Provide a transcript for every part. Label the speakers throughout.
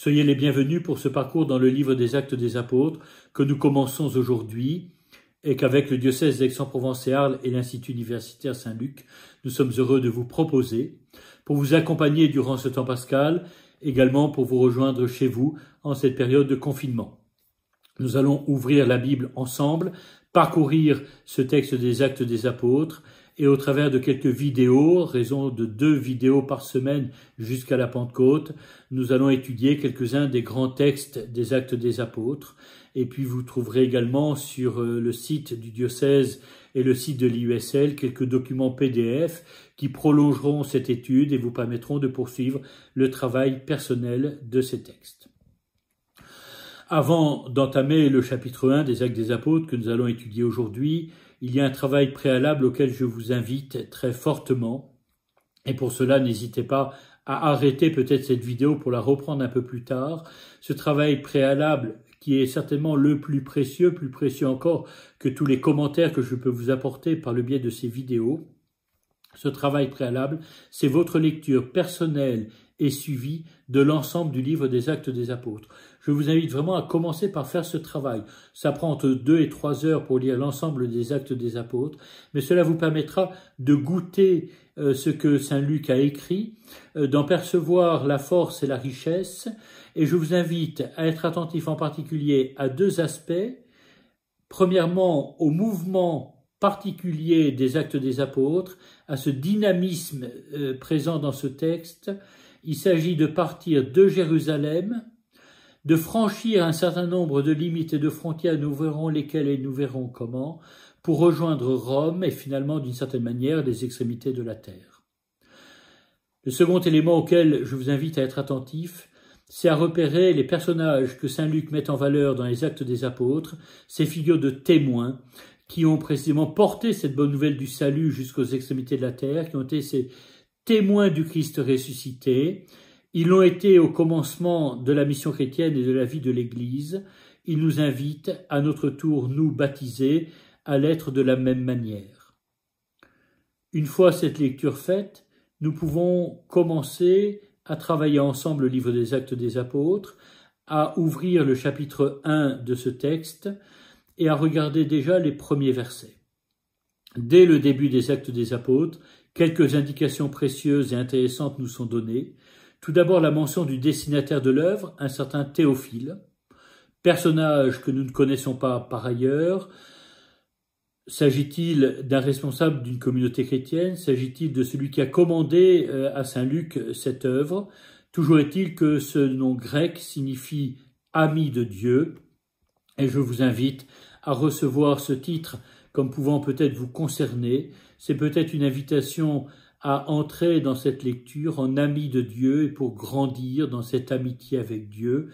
Speaker 1: Soyez les bienvenus pour ce parcours dans le livre des Actes des Apôtres que nous commençons aujourd'hui et qu'avec le diocèse d'Aix-en-Provence et Arles et l'Institut universitaire Saint-Luc, nous sommes heureux de vous proposer pour vous accompagner durant ce temps pascal, également pour vous rejoindre chez vous en cette période de confinement. Nous allons ouvrir la Bible ensemble, parcourir ce texte des Actes des Apôtres et au travers de quelques vidéos, raison de deux vidéos par semaine jusqu'à la Pentecôte, nous allons étudier quelques-uns des grands textes des actes des apôtres. Et puis vous trouverez également sur euh, le site du diocèse et le site de l'USL quelques documents PDF qui prolongeront cette étude et vous permettront de poursuivre le travail personnel de ces textes. Avant d'entamer le chapitre 1 des actes des apôtres que nous allons étudier aujourd'hui, il y a un travail préalable auquel je vous invite très fortement. Et pour cela, n'hésitez pas à arrêter peut-être cette vidéo pour la reprendre un peu plus tard. Ce travail préalable qui est certainement le plus précieux, plus précieux encore que tous les commentaires que je peux vous apporter par le biais de ces vidéos. Ce travail préalable, c'est votre lecture personnelle et suivi de l'ensemble du livre des actes des apôtres. Je vous invite vraiment à commencer par faire ce travail. Ça prend entre deux et trois heures pour lire l'ensemble des actes des apôtres, mais cela vous permettra de goûter euh, ce que Saint Luc a écrit, euh, d'en percevoir la force et la richesse, et je vous invite à être attentif en particulier à deux aspects. Premièrement, au mouvement particulier des actes des apôtres, à ce dynamisme euh, présent dans ce texte, il s'agit de partir de Jérusalem, de franchir un certain nombre de limites et de frontières, nous verrons lesquelles et nous verrons comment, pour rejoindre Rome et finalement, d'une certaine manière, les extrémités de la terre. Le second élément auquel je vous invite à être attentif, c'est à repérer les personnages que Saint Luc met en valeur dans les actes des apôtres, ces figures de témoins qui ont précisément porté cette bonne nouvelle du salut jusqu'aux extrémités de la terre, qui ont été ces témoins du Christ ressuscité. Ils l'ont été au commencement de la mission chrétienne et de la vie de l'Église. Ils nous invitent à notre tour, nous baptisés, à l'être de la même manière. Une fois cette lecture faite, nous pouvons commencer à travailler ensemble le livre des actes des apôtres, à ouvrir le chapitre 1 de ce texte et à regarder déjà les premiers versets. Dès le début des actes des apôtres, Quelques indications précieuses et intéressantes nous sont données. Tout d'abord la mention du destinataire de l'œuvre, un certain Théophile, personnage que nous ne connaissons pas par ailleurs. S'agit-il d'un responsable d'une communauté chrétienne S'agit-il de celui qui a commandé euh, à Saint-Luc cette œuvre Toujours est-il que ce nom grec signifie ami de Dieu, et je vous invite à recevoir ce titre comme pouvant peut-être vous concerner, c'est peut-être une invitation à entrer dans cette lecture en ami de Dieu et pour grandir dans cette amitié avec Dieu.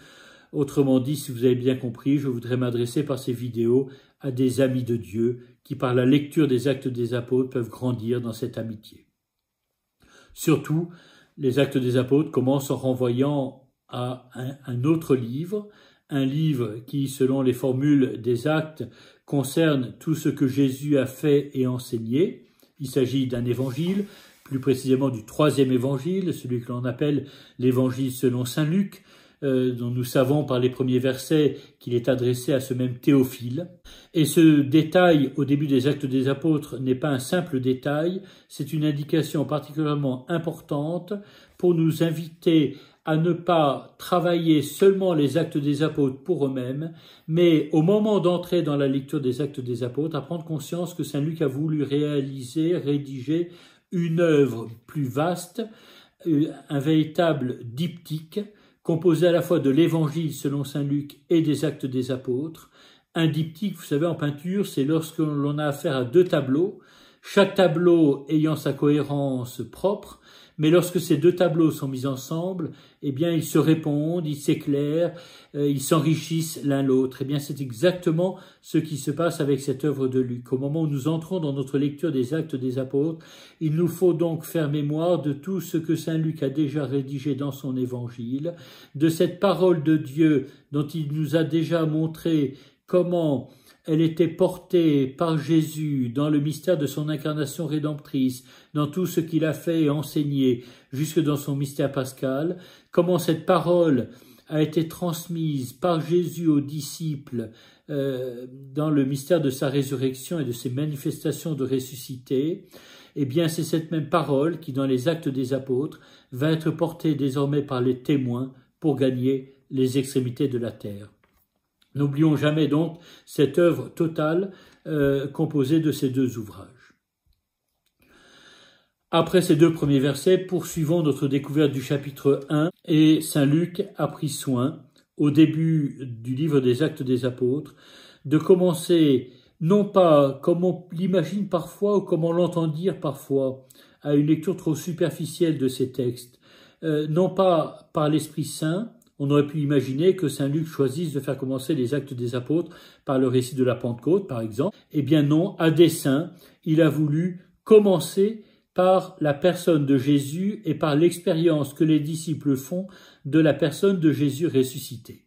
Speaker 1: Autrement dit, si vous avez bien compris, je voudrais m'adresser par ces vidéos à des amis de Dieu qui, par la lecture des actes des apôtres, peuvent grandir dans cette amitié. Surtout, les actes des apôtres commencent en renvoyant à un, un autre livre, un livre qui, selon les formules des actes, concerne tout ce que Jésus a fait et enseigné, il s'agit d'un évangile, plus précisément du troisième évangile, celui que l'on appelle l'évangile selon Saint Luc, euh, dont nous savons par les premiers versets qu'il est adressé à ce même Théophile. Et ce détail au début des actes des apôtres n'est pas un simple détail, c'est une indication particulièrement importante pour nous inviter à ne pas travailler seulement les actes des apôtres pour eux-mêmes, mais au moment d'entrer dans la lecture des actes des apôtres, à prendre conscience que Saint Luc a voulu réaliser, rédiger une œuvre plus vaste, euh, un véritable diptyque, composé à la fois de l'évangile selon Saint Luc et des actes des apôtres. Un diptyque, vous savez, en peinture, c'est lorsque l'on a affaire à deux tableaux, chaque tableau ayant sa cohérence propre, mais lorsque ces deux tableaux sont mis ensemble, eh bien, ils se répondent, ils s'éclairent, euh, ils s'enrichissent l'un l'autre. Eh bien, c'est exactement ce qui se passe avec cette œuvre de Luc. Au moment où nous entrons dans notre lecture des actes des apôtres, il nous faut donc faire mémoire de tout ce que Saint Luc a déjà rédigé dans son évangile, de cette parole de Dieu dont il nous a déjà montré comment elle était portée par Jésus dans le mystère de son incarnation rédemptrice, dans tout ce qu'il a fait et enseigné, jusque dans son mystère pascal, comment cette parole a été transmise par Jésus aux disciples euh, dans le mystère de sa résurrection et de ses manifestations de ressuscité, eh bien c'est cette même parole qui, dans les actes des apôtres, va être portée désormais par les témoins pour gagner les extrémités de la terre. N'oublions jamais donc cette œuvre totale euh, composée de ces deux ouvrages. Après ces deux premiers versets, poursuivons notre découverte du chapitre 1 et Saint Luc a pris soin, au début du livre des actes des apôtres, de commencer non pas comme on l'imagine parfois ou comme on l'entend dire parfois à une lecture trop superficielle de ces textes, euh, non pas par l'Esprit Saint, on aurait pu imaginer que Saint Luc choisisse de faire commencer les actes des apôtres par le récit de la Pentecôte, par exemple. Eh bien non, à dessein, il a voulu commencer par la personne de Jésus et par l'expérience que les disciples font de la personne de Jésus ressuscité.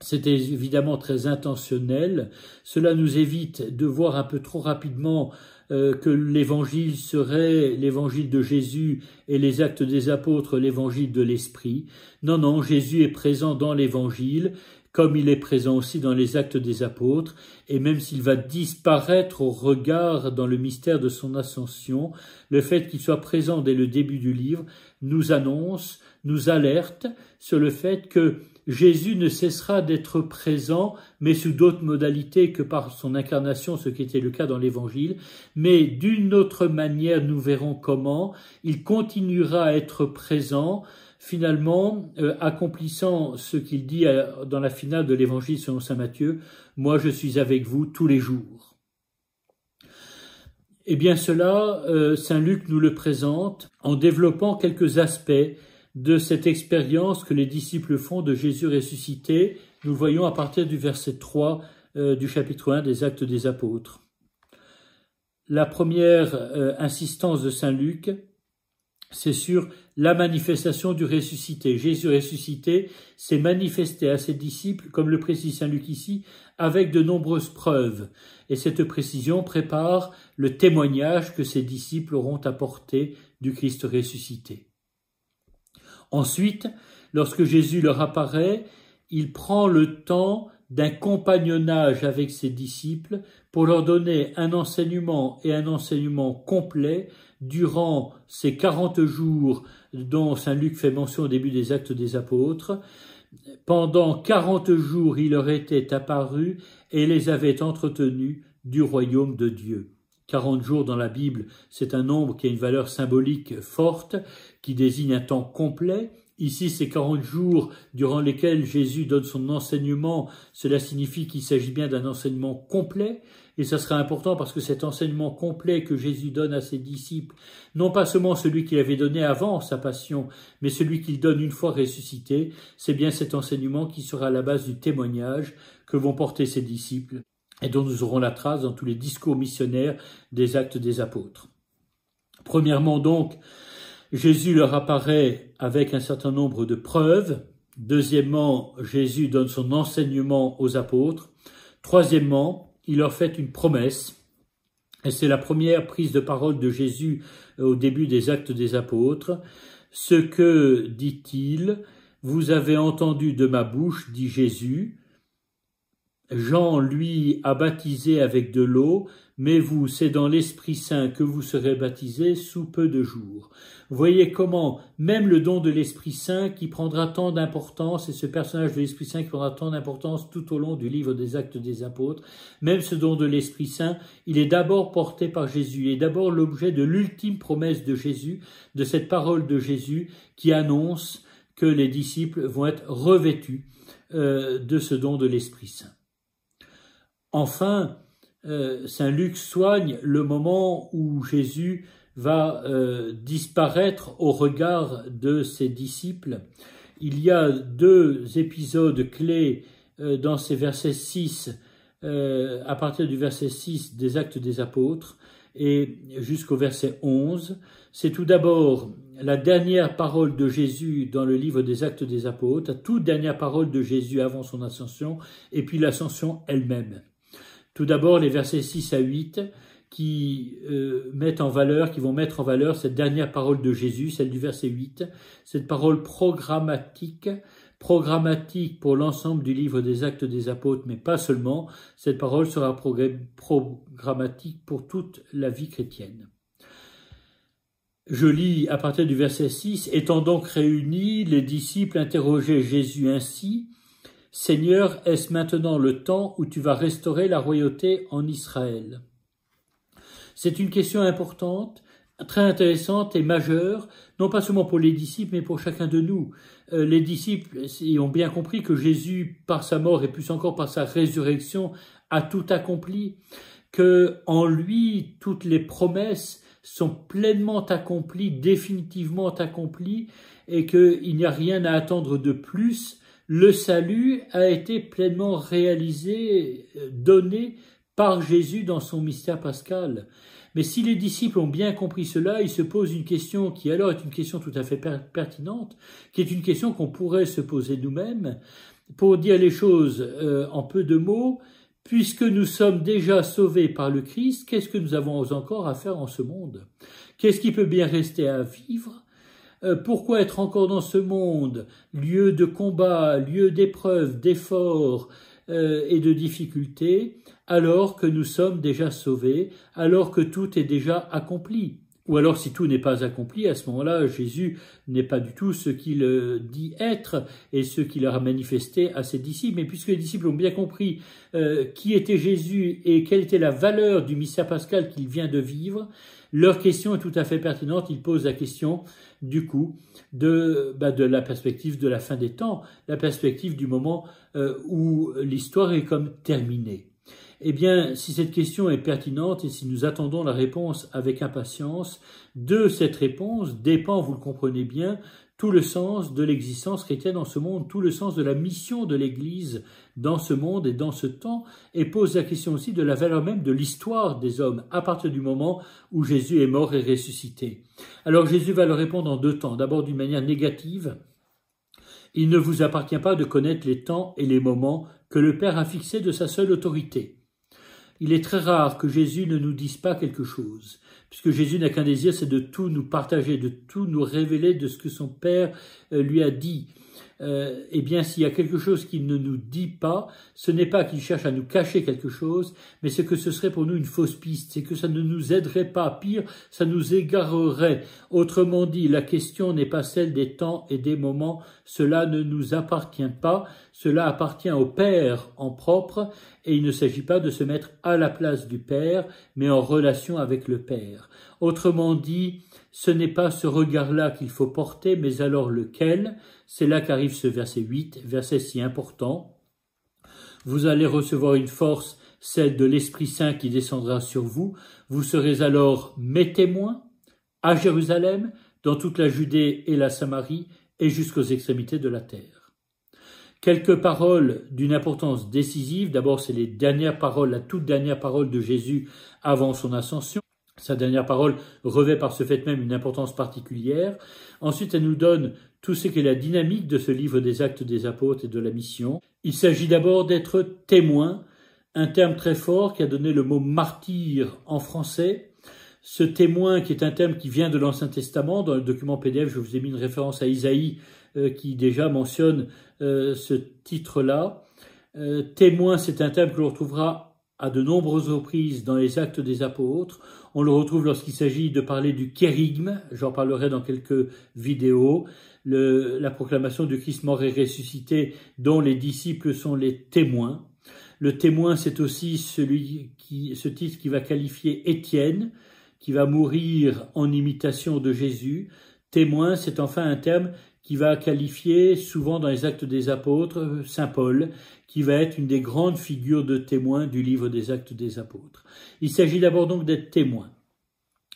Speaker 1: C'était évidemment très intentionnel, cela nous évite de voir un peu trop rapidement euh, que l'évangile serait l'évangile de Jésus et les actes des apôtres l'évangile de l'Esprit. Non, non, Jésus est présent dans l'évangile comme il est présent aussi dans les actes des apôtres, et même s'il va disparaître au regard dans le mystère de son ascension, le fait qu'il soit présent dès le début du livre nous annonce, nous alerte sur le fait que Jésus ne cessera d'être présent, mais sous d'autres modalités que par son incarnation, ce qui était le cas dans l'Évangile, mais d'une autre manière, nous verrons comment, il continuera à être présent, finalement, euh, accomplissant ce qu'il dit euh, dans la finale de l'Évangile selon Saint Matthieu, Moi je suis avec vous tous les jours. Eh bien cela, euh, Saint Luc nous le présente en développant quelques aspects de cette expérience que les disciples font de Jésus ressuscité. Nous le voyons à partir du verset 3 euh, du chapitre 1 des Actes des Apôtres. La première euh, insistance de Saint Luc, c'est sur la manifestation du ressuscité. Jésus ressuscité s'est manifesté à ses disciples, comme le précise Saint Luc ici, avec de nombreuses preuves. Et cette précision prépare le témoignage que ses disciples auront apporté du Christ ressuscité. Ensuite, lorsque Jésus leur apparaît, il prend le temps d'un compagnonnage avec ses disciples pour leur donner un enseignement et un enseignement complet durant ces quarante jours dont saint Luc fait mention au début des actes des apôtres. Pendant quarante jours il leur était apparu et les avait entretenus du royaume de Dieu. Quarante jours dans la Bible, c'est un nombre qui a une valeur symbolique forte qui désigne un temps complet. Ici, ces quarante jours durant lesquels Jésus donne son enseignement. Cela signifie qu'il s'agit bien d'un enseignement complet. Et ça sera important parce que cet enseignement complet que Jésus donne à ses disciples, non pas seulement celui qu'il avait donné avant sa passion, mais celui qu'il donne une fois ressuscité, c'est bien cet enseignement qui sera la base du témoignage que vont porter ses disciples et dont nous aurons la trace dans tous les discours missionnaires des actes des apôtres. Premièrement donc, Jésus leur apparaît avec un certain nombre de preuves. Deuxièmement, Jésus donne son enseignement aux apôtres. Troisièmement, il leur fait une promesse. Et c'est la première prise de parole de Jésus euh, au début des actes des apôtres. Ce que, dit-il, vous avez entendu de ma bouche, dit Jésus, Jean, lui, a baptisé avec de l'eau, mais vous, c'est dans l'Esprit Saint que vous serez baptisés sous peu de jours. Voyez comment même le don de l'Esprit Saint qui prendra tant d'importance, et ce personnage de l'Esprit Saint qui prendra tant d'importance tout au long du livre des actes des apôtres, même ce don de l'Esprit Saint, il est d'abord porté par Jésus, il est d'abord l'objet de l'ultime promesse de Jésus, de cette parole de Jésus qui annonce que les disciples vont être revêtus euh, de ce don de l'Esprit Saint. Enfin, euh, Saint Luc soigne le moment où Jésus va euh, disparaître au regard de ses disciples. Il y a deux épisodes clés euh, dans ces versets 6, à partir du verset 6 des Actes des Apôtres et jusqu'au verset 11. C'est tout d'abord la dernière parole de Jésus dans le livre des Actes des Apôtres, la toute dernière parole de Jésus avant son ascension, et puis l'ascension elle-même. Tout d'abord, les versets 6 à 8 qui euh, mettent en valeur, qui vont mettre en valeur cette dernière parole de Jésus, celle du verset 8, cette parole programmatique, programmatique pour l'ensemble du livre des actes des apôtres, mais pas seulement, cette parole sera programmatique pour toute la vie chrétienne. Je lis à partir du verset 6, Étant donc réunis, les disciples interrogeaient Jésus ainsi, Seigneur, est-ce maintenant le temps où tu vas restaurer la royauté en Israël C'est une question importante, très intéressante et majeure, non pas seulement pour les disciples, mais pour chacun de nous. Euh, les disciples ont bien compris que Jésus, par sa mort et plus encore par sa résurrection, a tout accompli, que en lui toutes les promesses sont pleinement accomplies, définitivement accomplies, et qu'il n'y a rien à attendre de plus le salut a été pleinement réalisé, euh, donné par Jésus dans son mystère pascal. Mais si les disciples ont bien compris cela, ils se posent une question qui alors est une question tout à fait pertinente, qui est une question qu'on pourrait se poser nous-mêmes, pour dire les choses euh, en peu de mots, puisque nous sommes déjà sauvés par le Christ, qu'est-ce que nous avons encore à faire en ce monde Qu'est-ce qui peut bien rester à vivre euh, pourquoi être encore dans ce monde, lieu de combat, lieu d'épreuves, d'efforts euh, et de difficultés, alors que nous sommes déjà sauvés, alors que tout est déjà accompli ou alors si tout n'est pas accompli, à ce moment-là, Jésus n'est pas du tout ce qu'il euh, dit être et ce qu'il a manifesté à ses disciples. Mais puisque les disciples ont bien compris qui était Jésus et quelle était la valeur du mystère pascal qu'il vient de vivre, leur question est tout à fait pertinente. Ils posent la question, du coup, de, bah, la perspective de la fin des temps, la perspective du moment euh, où l'histoire est comme terminée. Eh bien, si cette question est pertinente et si nous attendons la réponse avec impatience, de cette réponse dépend, vous le comprenez bien, tout le sens de l'existence chrétienne dans ce monde, tout le sens de la mission de l'Église dans ce monde et dans ce temps, et pose la question aussi de la valeur même de l'histoire des hommes à partir du moment où Jésus est mort et ressuscité. Alors Jésus va le répondre en deux temps, d'abord d'une manière négative, il ne vous appartient pas de connaître les temps et les moments que le Père a fixés de sa seule autorité. Il est très rare que Jésus ne nous dise pas quelque chose, puisque Jésus n'a qu'un désir, c'est de tout nous partager, de tout nous révéler de ce que son Père euh, lui a dit. Euh, eh bien, s'il y a quelque chose qu'il ne nous dit pas, ce n'est pas qu'il cherche à nous cacher quelque chose, mais c'est que ce serait pour nous une fausse piste, c'est que ça ne nous aiderait pas, pire, ça nous égarerait. Autrement dit, la question n'est pas celle des temps et des moments, cela ne nous appartient pas, cela appartient au Père en propre, et il ne s'agit pas de se mettre à la place du Père, mais en relation avec le Père. Autrement dit, ce n'est pas ce regard-là qu'il faut porter, mais alors lequel C'est là qu'arrive ce verset 8, verset si important. Vous allez recevoir une force, celle de l'Esprit Saint qui descendra sur vous. Vous serez alors mes témoins à Jérusalem, dans toute la Judée et la Samarie, et jusqu'aux extrémités de la terre. Quelques paroles d'une importance décisive. D'abord, c'est les dernières paroles, la toute dernière parole de Jésus avant son ascension. Sa dernière parole revêt par ce fait même une importance particulière. Ensuite, elle nous donne tout ce qu'est la dynamique de ce livre des actes des apôtres et de la mission. Il s'agit d'abord d'être témoin, un terme très fort qui a donné le mot martyr en français. Ce témoin qui est un terme qui vient de l'Ancien Testament, dans le document PDF, je vous ai mis une référence à Isaïe euh, qui déjà mentionne euh, ce titre-là. Euh, témoin, c'est un terme que l'on retrouvera à de nombreuses reprises dans les actes des apôtres. On le retrouve lorsqu'il s'agit de parler du kérigme, j'en parlerai dans quelques vidéos, la proclamation du Christ mort et ressuscité dont les disciples sont les témoins. Le témoin, c'est aussi celui qui, ce titre qui va qualifier Étienne, qui va mourir en imitation de Jésus. Témoin, c'est enfin un terme qui va qualifier souvent dans les actes des apôtres Saint Paul, qui va être une des grandes figures de témoins du livre des actes des apôtres. Il s'agit d'abord donc d'être témoin,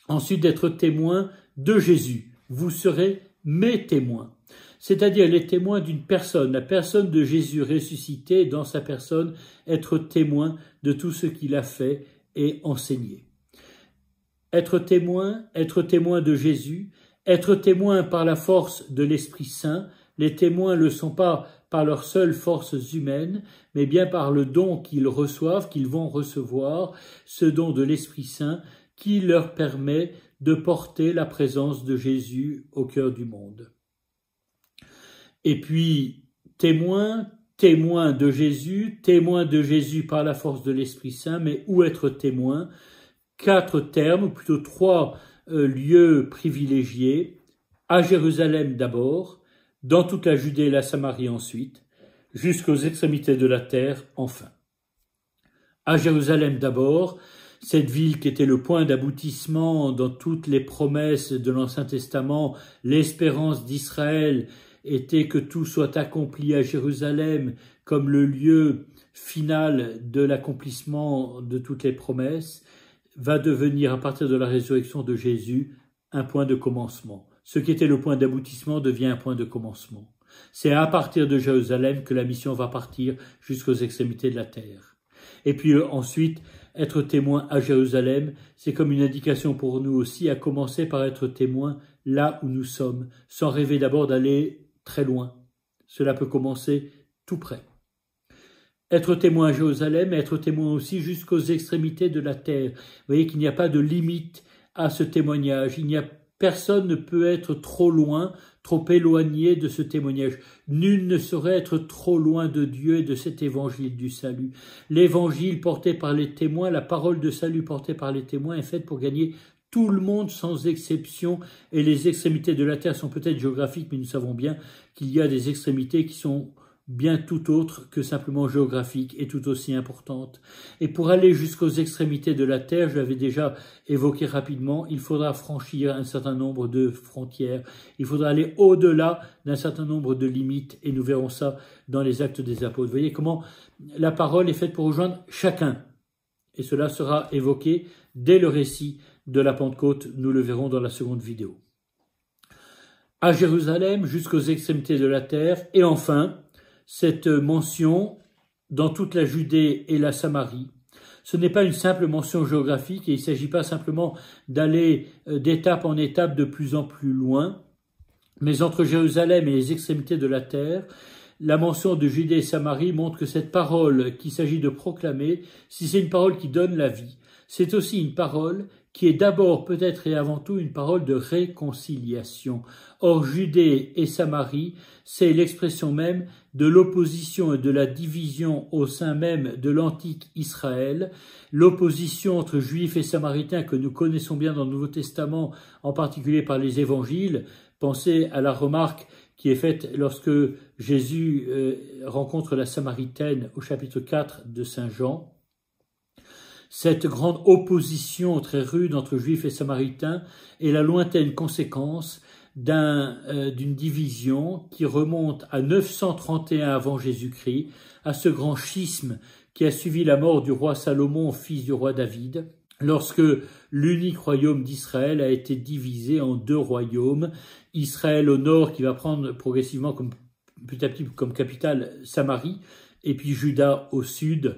Speaker 1: ensuite d'être témoin de Jésus. Vous serez mes témoins, c'est-à-dire les témoins d'une personne, la personne de Jésus ressuscité, dans sa personne, être témoin de tout ce qu'il a fait et enseigné. Être témoin, être témoin de Jésus, être témoin par la force de l'Esprit Saint, les témoins ne le sont pas par leurs seules forces humaines, mais bien par le don qu'ils reçoivent, qu'ils vont recevoir, ce don de l'Esprit Saint qui leur permet de porter la présence de Jésus au cœur du monde. Et puis, témoin, témoin de Jésus, témoin de Jésus par la force de l'Esprit Saint, mais où être témoin Quatre termes, ou plutôt trois lieu privilégié, à Jérusalem d'abord, dans toute la Judée et la Samarie ensuite, jusqu'aux extrémités de la terre enfin. À Jérusalem d'abord, cette ville qui était le point d'aboutissement dans toutes les promesses de l'Ancien Testament, l'espérance d'Israël était que tout soit accompli à Jérusalem comme le lieu final de l'accomplissement de toutes les promesses, va devenir à partir de la résurrection de Jésus un point de commencement. Ce qui était le point d'aboutissement devient un point de commencement. C'est à partir de Jérusalem que la mission va partir jusqu'aux extrémités de la terre. Et puis euh, ensuite, être témoin à Jérusalem, c'est comme une indication pour nous aussi à commencer par être témoin là où nous sommes, sans rêver d'abord d'aller très loin. Cela peut commencer tout près. Être témoin à Jérusalem, être témoin aussi jusqu'aux extrémités de la terre. Vous voyez qu'il n'y a pas de limite à ce témoignage. Il n'y a personne ne peut être trop loin, trop éloigné de ce témoignage. Nul ne saurait être trop loin de Dieu et de cet évangile du salut. L'évangile porté par les témoins, la parole de salut portée par les témoins est faite pour gagner tout le monde sans exception, et les extrémités de la terre sont peut-être géographiques, mais nous savons bien qu'il y a des extrémités qui sont bien tout autre que simplement géographique et tout aussi importante. Et pour aller jusqu'aux extrémités de la Terre, je l'avais déjà évoqué rapidement, il faudra franchir un certain nombre de frontières, il faudra aller au-delà d'un certain nombre de limites, et nous verrons ça dans les actes des apôtres. Vous voyez comment la parole est faite pour rejoindre chacun, et cela sera évoqué dès le récit de la Pentecôte, nous le verrons dans la seconde vidéo. À Jérusalem, jusqu'aux extrémités de la terre, et enfin, cette mention dans toute la Judée et la Samarie. Ce n'est pas une simple mention géographique et il ne s'agit pas simplement d'aller euh, d'étape en étape de plus en plus loin, mais entre Jérusalem et les extrémités de la terre, la mention de Judée et Samarie montre que cette parole qu'il s'agit de proclamer, si c'est une parole qui donne la vie, c'est aussi une parole qui est d'abord peut-être et avant tout une parole de réconciliation. Or Judée et Samarie, c'est l'expression même de l'opposition et de la division au sein même de l'antique Israël, l'opposition entre juifs et samaritains que nous connaissons bien dans le Nouveau Testament, en particulier par les évangiles. Pensez à la remarque qui est faite lorsque Jésus euh, rencontre la Samaritaine au chapitre 4 de Saint Jean. Cette grande opposition très rude entre juifs et samaritains est la lointaine conséquence euh, d'une division qui remonte à 931 avant Jésus-Christ, à ce grand schisme qui a suivi la mort du roi Salomon, fils du roi David, lorsque l'unique royaume d'Israël a été divisé en deux royaumes, Israël au nord qui va prendre progressivement comme, comme capitale Samarie, et puis Juda au sud,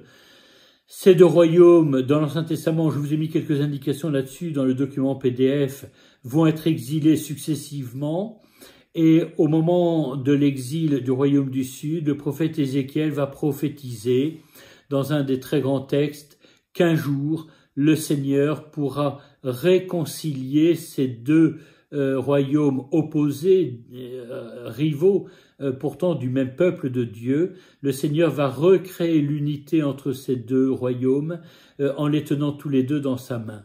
Speaker 1: ces deux royaumes, dans l'Ancien Testament, je vous ai mis quelques indications là-dessus dans le document PDF, vont être exilés successivement. Et au moment de l'exil du royaume du Sud, le prophète Ézéchiel va prophétiser dans un des très grands textes qu'un jour le Seigneur pourra réconcilier ces deux euh, royaumes opposés, euh, rivaux, euh, pourtant du même peuple de Dieu, le Seigneur va recréer l'unité entre ces deux royaumes en les tenant tous les deux dans sa main.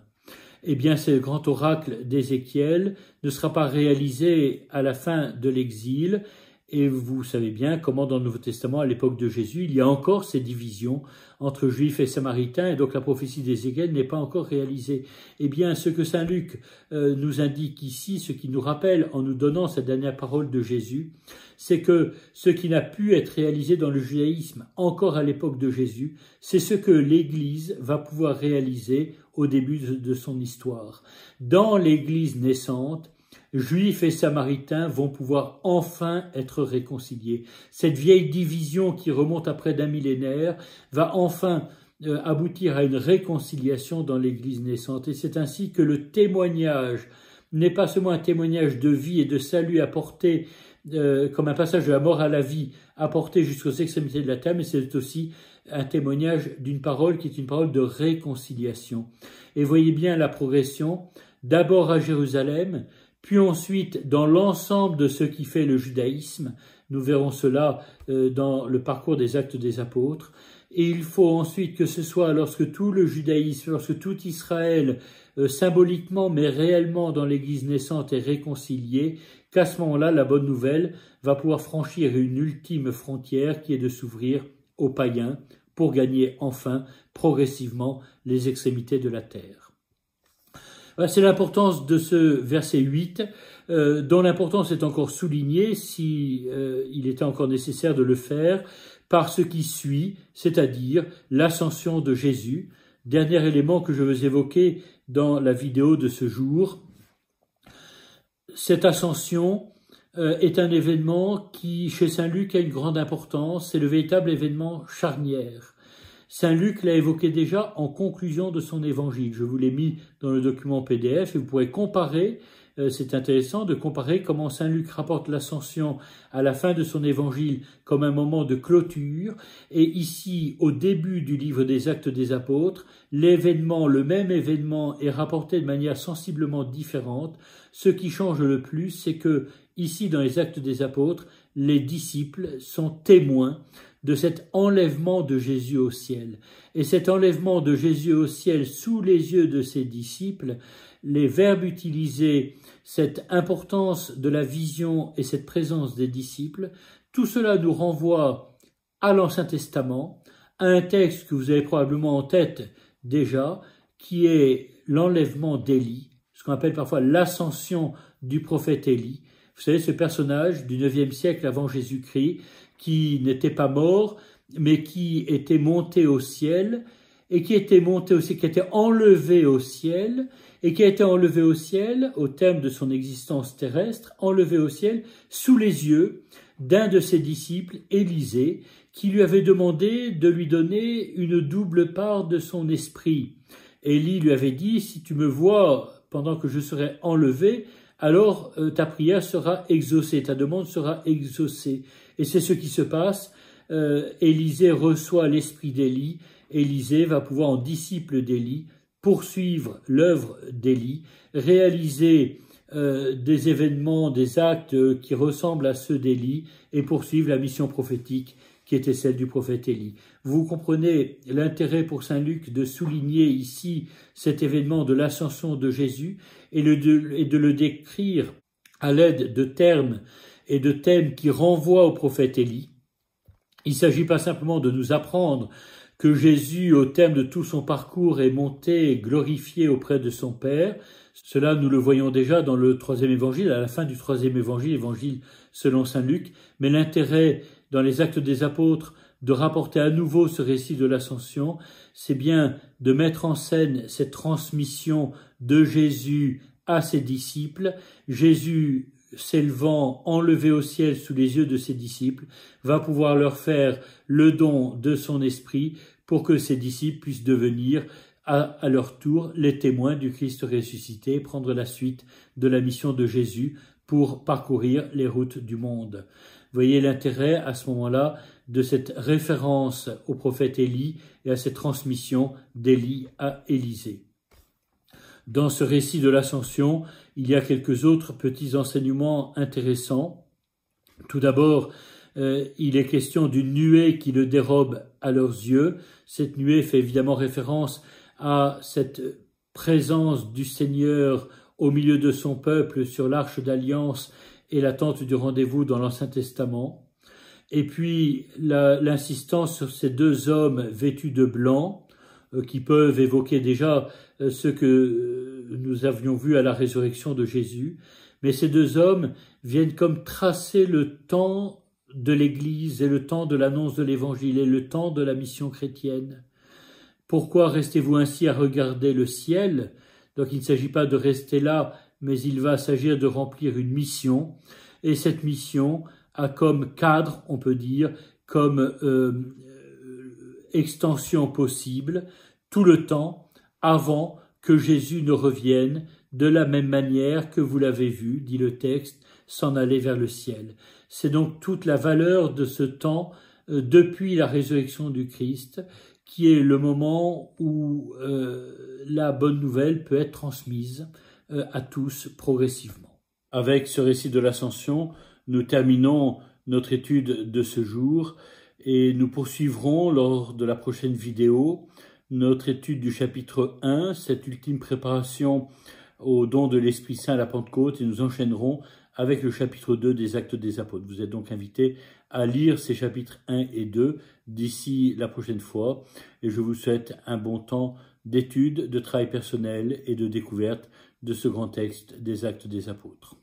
Speaker 1: Eh bien, ce grand oracle d'Ézéchiel ne sera pas réalisé à la fin de l'exil, et vous savez bien comment dans le Nouveau Testament, à l'époque de Jésus, il y a encore ces divisions entre juifs et samaritains, et donc la prophétie d'Ézéchiel n'est pas encore réalisée. Eh bien, ce que Saint Luc euh, nous indique ici, ce qui nous rappelle en nous donnant cette dernière parole de Jésus, c'est que ce qui n'a pu être réalisé dans le judaïsme encore à l'époque de Jésus, c'est ce que l'Église va pouvoir réaliser au début de son histoire. Dans l'Église naissante, Juifs et Samaritains vont pouvoir enfin être réconciliés. Cette vieille division qui remonte à près d'un millénaire va enfin euh, aboutir à une réconciliation dans l'Église naissante. Et c'est ainsi que le témoignage n'est pas seulement un témoignage de vie et de salut apporté euh, comme un passage de la mort à la vie apporté jusqu'aux extrémités de la terre, mais c'est aussi un témoignage d'une parole qui est une parole de réconciliation. Et voyez bien la progression, d'abord à Jérusalem, puis ensuite dans l'ensemble de ce qui fait le judaïsme, nous verrons cela euh, dans le parcours des actes des apôtres, et il faut ensuite que ce soit lorsque tout le judaïsme, lorsque tout Israël, euh, symboliquement mais réellement dans l'Église naissante, est réconcilié, qu'à ce moment-là, la bonne nouvelle va pouvoir franchir une ultime frontière qui est de s'ouvrir aux païens pour gagner enfin progressivement les extrémités de la terre. Bah, c'est l'importance de ce verset 8, euh, dont l'importance est encore soulignée, si euh, il était encore nécessaire de le faire, par ce qui suit, c'est-à-dire l'ascension de Jésus. Dernier élément que je veux évoquer dans la vidéo de ce jour, cette ascension euh, est un événement qui, chez Saint Luc, a une grande importance, c'est le véritable événement charnière. Saint Luc l'a évoqué déjà en conclusion de son évangile. Je vous l'ai mis dans le document PDF et vous pourrez comparer. Euh, c'est intéressant de comparer comment Saint Luc rapporte l'ascension à la fin de son évangile comme un moment de clôture et ici au début du livre des actes des apôtres, l'événement, le même événement est rapporté de manière sensiblement différente. Ce qui change le plus, c'est que ici dans les actes des apôtres, les disciples sont témoins de cet enlèvement de Jésus au ciel. Et cet enlèvement de Jésus au ciel sous les yeux de ses disciples, les verbes utilisés, cette importance de la vision et cette présence des disciples, tout cela nous renvoie à l'Ancien Testament, à un texte que vous avez probablement en tête déjà, qui est l'enlèvement d'Élie, ce qu'on appelle parfois l'ascension du prophète Élie, vous savez, ce personnage du neuvième siècle avant Jésus-Christ, qui n'était pas mort, mais qui était monté au ciel, et qui était monté aussi, qui était enlevé au ciel, et qui a été enlevé au ciel, au terme de son existence terrestre, enlevé au ciel, sous les yeux d'un de ses disciples, Élisée, qui lui avait demandé de lui donner une double part de son esprit. Élie lui avait dit, si tu me vois pendant que je serai enlevé, alors euh, ta prière sera exaucée, ta demande sera exaucée. Et c'est ce qui se passe. Euh, Élisée reçoit l'esprit d'Élie. Élisée va pouvoir, en disciple d'Élie, poursuivre l'œuvre d'Élie, réaliser euh, des événements, des actes qui ressemblent à ceux d'Élie et poursuivre la mission prophétique qui était celle du prophète Élie. Vous comprenez l'intérêt pour Saint Luc de souligner ici cet événement de l'ascension de Jésus et, de, et de le décrire à l'aide de termes et de thèmes qui renvoient au prophète Élie. Il ne s'agit pas simplement de nous apprendre que Jésus, au terme de tout son parcours, est monté et glorifié auprès de son Père. Cela, nous le voyons déjà dans le troisième évangile, à la fin du troisième évangile, évangile selon saint Luc. Mais l'intérêt dans les actes des apôtres de rapporter à nouveau ce récit de l'ascension, c'est bien de mettre en scène cette transmission de Jésus à ses disciples, Jésus s'élevant, enlevé au ciel sous les yeux de ses disciples, va pouvoir leur faire le don de son esprit pour que ses disciples puissent devenir à, leur tour les témoins du Christ ressuscité et prendre la suite de la mission de Jésus pour parcourir les routes du monde voyez l'intérêt à ce moment-là de cette référence au prophète Élie et à cette transmission d'Élie à Élisée. Dans ce récit de l'ascension, il y a quelques autres petits enseignements intéressants. Tout d'abord, euh, il est question d'une nuée qui le dérobe à leurs yeux. Cette nuée fait évidemment référence à cette présence du Seigneur au milieu de son peuple sur l'arche d'alliance et l'attente du rendez-vous dans l'Ancien Testament, et puis l'insistance sur ces deux hommes vêtus de blanc, euh, qui peuvent évoquer déjà euh, ce que euh, nous avions vu à la résurrection de Jésus, mais ces deux hommes viennent comme tracer le temps de l'Église et le temps de l'annonce de l'Évangile et le temps de la mission chrétienne. Pourquoi restez-vous ainsi à regarder le ciel Donc il ne s'agit pas de rester là mais il va s'agir de remplir une mission, et cette mission a comme cadre, on peut dire, comme euh, extension possible, tout le temps avant que Jésus ne revienne, de la même manière que vous l'avez vu, dit le texte, s'en aller vers le ciel. C'est donc toute la valeur de ce temps euh, depuis la résurrection du Christ qui est le moment où euh, la bonne nouvelle peut être transmise euh, à tous progressivement. Avec ce récit de l'ascension, nous terminons notre étude de ce jour et nous poursuivrons lors de la prochaine vidéo notre étude du chapitre 1, cette ultime préparation au don de l'Esprit Saint à la Pentecôte et nous enchaînerons avec le chapitre 2 des Actes des Apôtres. Vous êtes donc invités à lire ces chapitres 1 et 2 d'ici la prochaine fois et je vous souhaite un bon temps d'étude, de travail personnel et de découverte de ce grand texte des actes des apôtres.